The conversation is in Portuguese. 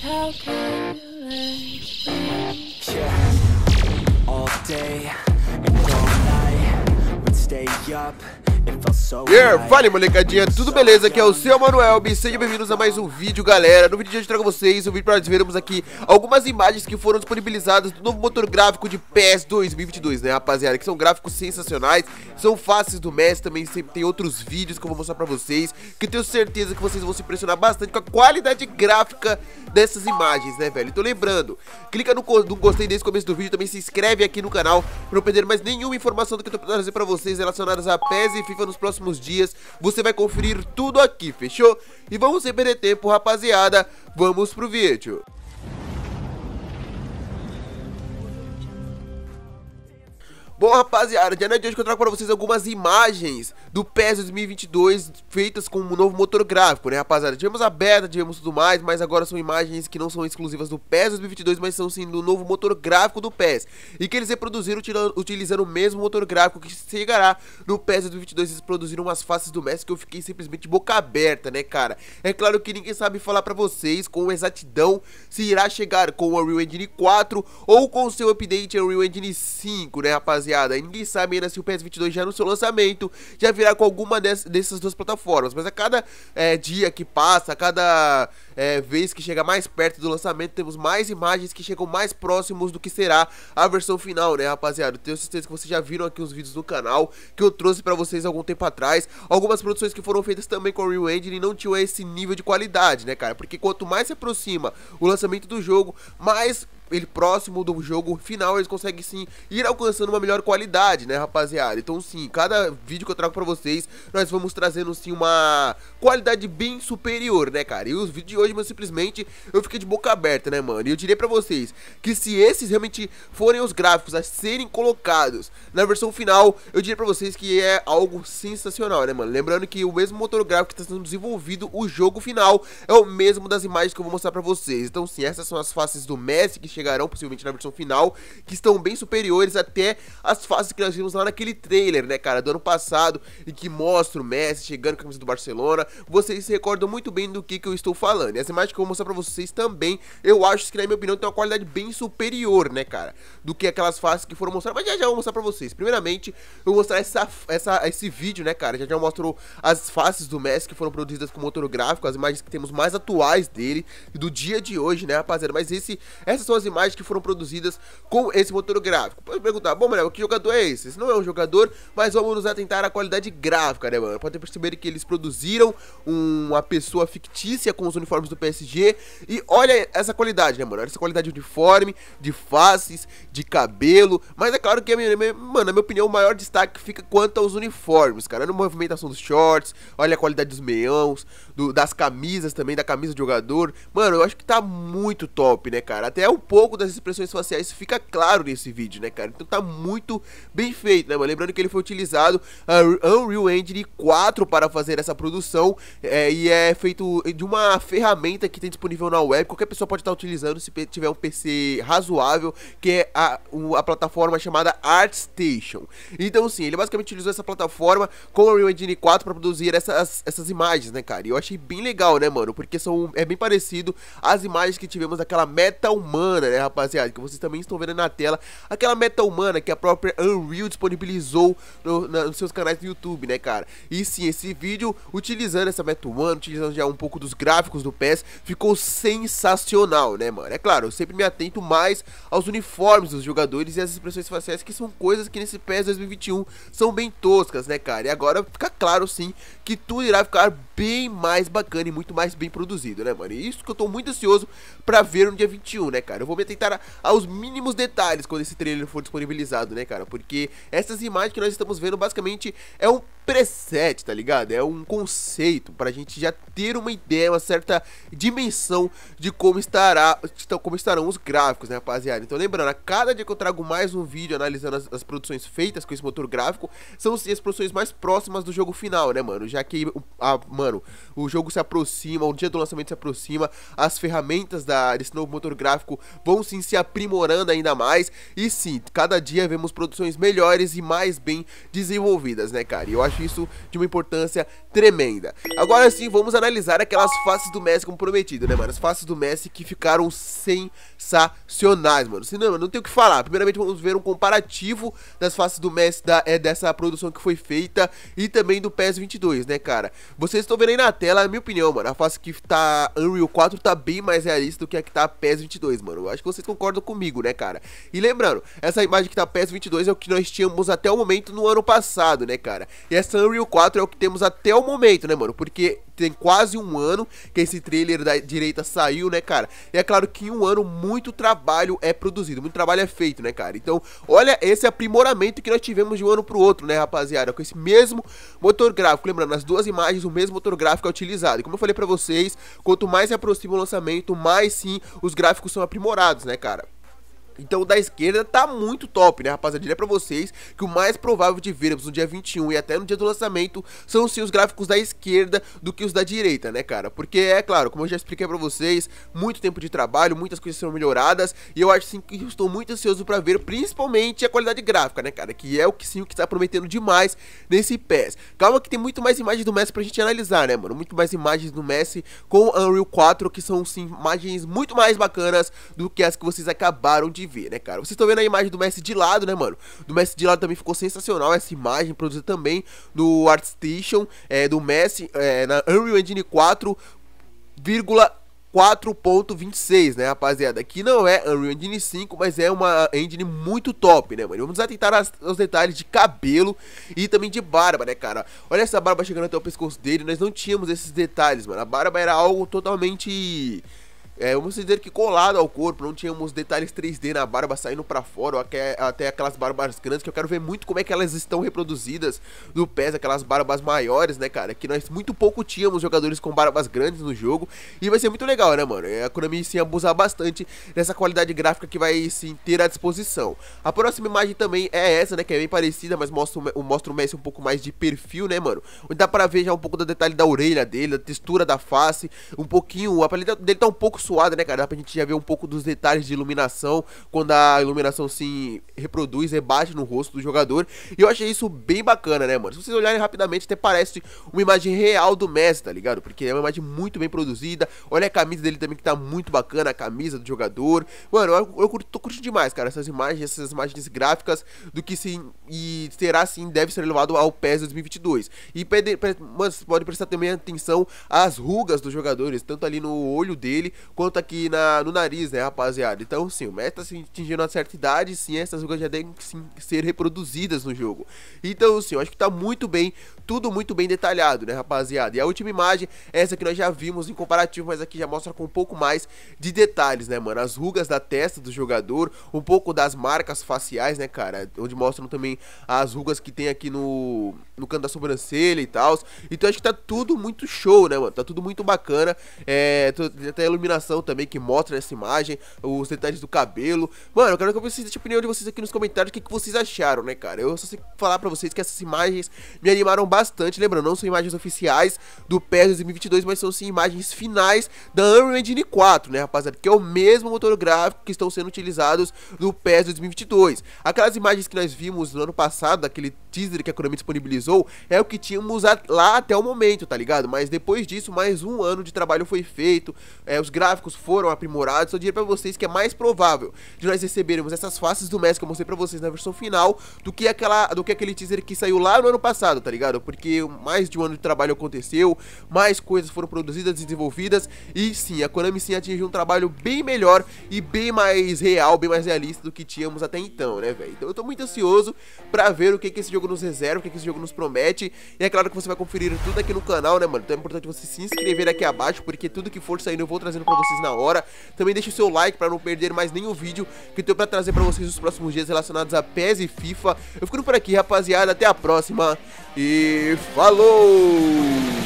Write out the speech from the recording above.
how can you let me? Yeah, all day. Yeah, vale molecadinha, tudo beleza? Aqui é o seu Manuel e sejam bem-vindos a mais um vídeo, galera. No vídeo de hoje eu trago vocês um vídeo para nós vermos aqui algumas imagens que foram disponibilizadas do novo motor gráfico de PS 2022, né, rapaziada? Que são gráficos sensacionais, são faces do mestre. também, sempre tem outros vídeos que eu vou mostrar para vocês, que eu tenho certeza que vocês vão se impressionar bastante com a qualidade gráfica dessas imagens, né, velho? Então lembrando, clica no, no gostei desde o começo do vídeo, também se inscreve aqui no canal para não perder mais nenhuma informação do que eu tô trazendo para vocês relacionadas a PES e FIFA nos próximos dias. Você vai conferir tudo aqui, fechou? E vamos sem perder tempo, rapaziada. Vamos pro vídeo. Bom, rapaziada, já na é de hoje eu trago para vocês algumas imagens do PES 2022 feitas com um novo motor gráfico, né, rapaziada? Tivemos a beta, tivemos tudo mais, mas agora são imagens que não são exclusivas do PES 2022, mas são sim do novo motor gráfico do PES. E que eles reproduziram utilizando o mesmo motor gráfico que chegará no PES 2022. Eles produziram umas faces do Messi que eu fiquei simplesmente boca aberta, né, cara? É claro que ninguém sabe falar para vocês com exatidão se irá chegar com o Unreal Engine 4 ou com o seu update Unreal Engine 5, né, rapaziada? rapaziada. E ninguém sabe ainda se o PS22 já é no seu lançamento já virá com alguma dessas, dessas duas plataformas. Mas a cada é, dia que passa, a cada é, vez que chega mais perto do lançamento, temos mais imagens que chegam mais próximos do que será a versão final, né, rapaziada? Tenho certeza que vocês já viram aqui os vídeos do canal que eu trouxe para vocês algum tempo atrás. Algumas produções que foram feitas também com a Real Engine não tinham esse nível de qualidade, né, cara? Porque quanto mais se aproxima o lançamento do jogo, mais ele próximo do jogo final, eles conseguem sim ir alcançando uma melhor qualidade, né, rapaziada? Então sim, cada vídeo que eu trago pra vocês, nós vamos trazendo sim uma qualidade bem superior, né, cara? E os vídeos de hoje, mas simplesmente eu fiquei de boca aberta, né, mano? E eu diria pra vocês que se esses realmente forem os gráficos a serem colocados na versão final, eu diria pra vocês que é algo sensacional, né, mano? Lembrando que o mesmo motor gráfico que está sendo desenvolvido, o jogo final, é o mesmo das imagens que eu vou mostrar pra vocês. Então sim, essas são as faces do Messi que chega chegarão possivelmente na versão final, que estão bem superiores até as fases que nós vimos lá naquele trailer, né, cara, do ano passado, e que mostra o Messi chegando com a camisa do Barcelona. Vocês se recordam muito bem do que, que eu estou falando. E as imagens que eu vou mostrar pra vocês também, eu acho que, na minha opinião, tem uma qualidade bem superior, né, cara, do que aquelas fases que foram mostradas. Mas já já vou mostrar pra vocês. Primeiramente, eu vou mostrar essa, essa, esse vídeo, né, cara, já já mostrou as faces do Messi que foram produzidas com motor gráfico, as imagens que temos mais atuais dele, do dia de hoje, né, rapaziada. Mas esse, essas são as imagens imagens que foram produzidas com esse motor gráfico. Pode perguntar, bom, mano, que jogador é esse? Esse não é um jogador, mas vamos nos atentar à qualidade gráfica, né, mano? Pode perceber que eles produziram uma pessoa fictícia com os uniformes do PSG e olha essa qualidade, né, mano? Olha essa qualidade de uniforme, de faces, de cabelo, mas é claro que, mano, na minha opinião, o maior destaque fica quanto aos uniformes, cara. Olha a movimentação dos shorts, olha a qualidade dos meiões, do, das camisas também, da camisa de jogador. Mano, eu acho que tá muito top, né, cara? Até o pouco das expressões faciais, fica claro nesse vídeo, né, cara? Então tá muito bem feito, né, mano? Lembrando que ele foi utilizado a ah, Unreal Engine 4 para fazer essa produção é, e é feito de uma ferramenta que tem disponível na web, qualquer pessoa pode estar tá utilizando se tiver um PC razoável, que é a, a plataforma chamada ArtStation. Então sim, ele basicamente utilizou essa plataforma com a Unreal Engine 4 para produzir essas, essas imagens, né, cara? E eu achei bem legal, né, mano? Porque são, é bem parecido às imagens que tivemos daquela meta humana, humana, né, rapaziada? Que vocês também estão vendo na tela. Aquela meta humana que a própria Unreal disponibilizou no, na, nos seus canais do YouTube, né, cara? E sim, esse vídeo, utilizando essa meta humana, utilizando já um pouco dos gráficos do PES, ficou sensacional, né, mano? É claro, eu sempre me atento mais aos uniformes dos jogadores e às expressões faciais, que são coisas que nesse PES 2021 são bem toscas, né, cara? E agora fica claro, sim, que tudo irá ficar bem mais bacana e muito mais bem produzido, né, mano? E isso que eu tô muito ansioso pra ver no dia 21, né, cara? Eu vou vou me atentar aos mínimos detalhes quando esse trailer for disponibilizado, né, cara? Porque essas imagens que nós estamos vendo, basicamente, é um preset, tá ligado? É um conceito pra gente já ter uma ideia, uma certa dimensão de como estará, então, como estarão os gráficos, né, rapaziada? Então lembrando, a cada dia que eu trago mais um vídeo analisando as, as produções feitas com esse motor gráfico, são sim as produções mais próximas do jogo final, né, mano? Já que, a, mano, o jogo se aproxima, o dia do lançamento se aproxima, as ferramentas da, desse novo motor gráfico vão sim se aprimorando ainda mais, e sim, cada dia vemos produções melhores e mais bem desenvolvidas, né, cara? E eu acho acho isso de uma importância tremenda. Agora sim, vamos analisar aquelas faces do Messi como prometido, né, mano? As faces do Messi que ficaram sensacionais, mano. Senão, não, não tem o que falar. Primeiramente, vamos ver um comparativo das faces do Messi da, é, dessa produção que foi feita e também do PES 22, né, cara? Vocês estão vendo aí na tela, a minha opinião, mano. A face que tá Unreal 4 tá bem mais realista do que a que tá PES 22, mano. Eu acho que vocês concordam comigo, né, cara? E lembrando, essa imagem que tá PES 22 é o que nós tínhamos até o momento no ano passado, né, cara? E essa Unreal 4 é o que temos até o momento, né, mano? Porque tem quase um ano que esse trailer da direita saiu, né, cara? E é claro que em um ano muito trabalho é produzido, muito trabalho é feito, né, cara? Então, olha esse aprimoramento que nós tivemos de um ano pro outro, né, rapaziada? Com esse mesmo motor gráfico. Lembrando, nas duas imagens, o mesmo motor gráfico é utilizado. E como eu falei pra vocês, quanto mais se aproxima o lançamento, mais sim os gráficos são aprimorados, né, cara? Então, da esquerda tá muito top, né, rapaziada? Diria pra vocês que o mais provável de vermos no dia 21 e até no dia do lançamento são sim os gráficos da esquerda do que os da direita, né, cara? Porque, é claro, como eu já expliquei pra vocês, muito tempo de trabalho, muitas coisas serão melhoradas e eu acho sim que estou muito ansioso pra ver, principalmente a qualidade gráfica, né, cara? Que é o que sim o que está prometendo demais nesse PES. Calma que tem muito mais imagens do Messi pra gente analisar, né, mano? Muito mais imagens do Messi com Unreal 4, que são sim imagens muito mais bacanas do que as que vocês acabaram de de ver, né, cara? Vocês estão vendo a imagem do Messi de lado, né, mano? Do Messi de lado também ficou sensacional essa imagem, produzida também no ArtStation, é, do Messi é, na Unreal Engine 4,4.26 né, rapaziada? Que não é Unreal Engine 5, mas é uma engine muito top, né, mano? Vamos atentar as, detalhes de cabelo e também de barba, né, cara? Olha essa barba chegando até o pescoço dele, nós não tínhamos esses detalhes, mano. A barba era algo totalmente é, vamos dizer que colado ao corpo, não tínhamos detalhes 3D na barba saindo para fora, ou até aquelas barbas grandes, que eu quero ver muito como é que elas estão reproduzidas no PES, aquelas barbas maiores, né, cara? Que nós muito pouco tínhamos jogadores com barbas grandes no jogo, e vai ser muito legal, né, mano? A Konami sim abusar bastante dessa qualidade gráfica que vai sim ter à disposição. A próxima imagem também é essa, né, que é bem parecida, mas mostra, mostra o Messi um pouco mais de perfil, né, mano? Onde dá pra ver já um pouco do detalhe da orelha dele, da textura da face, um pouquinho, a paleta dele tá um pouco suada, né, cara? Dá pra gente já ver um pouco dos detalhes de iluminação, quando a iluminação se reproduz, rebate no rosto do jogador. E eu achei isso bem bacana, né, mano? Se vocês olharem rapidamente, até parece uma imagem real do Messi, tá ligado? Porque é uma imagem muito bem produzida. Olha a camisa dele também, que tá muito bacana, a camisa do jogador. Mano, eu, eu curto, tô curtindo demais, cara, essas imagens, essas imagens gráficas do que sim e será sim, deve ser levado ao PES 2022. E pede, pede, mano, pode prestar também atenção às rugas dos jogadores, tanto ali no olho dele quanto aqui na, no nariz, né, rapaziada? Então, sim, o Messi tá atingindo uma certa idade, sim, essas rugas já devem sim, ser reproduzidas no jogo. Então, sim, eu acho que tá muito bem, tudo muito bem detalhado, né, rapaziada? E a última imagem, essa que nós já vimos em comparativo, mas aqui já mostra com um pouco mais de detalhes, né, mano? As rugas da testa do jogador, um pouco das marcas faciais, né, cara? Onde mostram também as rugas que tem aqui no, no canto da sobrancelha e tal. Então, acho que tá tudo muito show, né, mano? Tá tudo muito bacana. É, até a iluminação também que mostra essa imagem, os detalhes do cabelo. Mano, eu quero que eu vocês a opinião de vocês aqui nos comentários, o que, que vocês acharam, né, cara? Eu só sei falar pra vocês que essas imagens me animaram bastante, lembrando, não são imagens oficiais do PES 2022, mas são sim imagens finais da Unreal Engine 4, né, rapaziada? Que é o mesmo motor gráfico que estão sendo utilizados no PES 2022. Aquelas imagens que nós vimos no ano passado, daquele teaser que a Konami disponibilizou é o que tínhamos lá até o momento, tá ligado? Mas depois disso, mais um ano de trabalho foi feito, é, os gráficos foram aprimorados. Eu diria pra vocês que é mais provável de nós recebermos essas faces do Messi que eu mostrei pra vocês na versão final do que, aquela, do que aquele teaser que saiu lá no ano passado, tá ligado? Porque mais de um ano de trabalho aconteceu, mais coisas foram produzidas e desenvolvidas e sim, a Konami sim atingiu um trabalho bem melhor e bem mais real, bem mais realista do que tínhamos até então, né, velho? Então eu tô muito ansioso pra ver o que, que esse jogo jogo nos reserva, o que, esse jogo nos promete. E é claro que você vai conferir tudo aqui no canal, né, mano? Então é importante você se inscrever aqui abaixo, porque tudo que for saindo eu vou trazendo pra vocês na hora. Também deixa o seu like pra não perder mais nenhum vídeo que eu tenho pra trazer pra vocês nos próximos dias relacionados a PES e FIFA. Eu fico por aqui, rapaziada. Até a próxima e falou!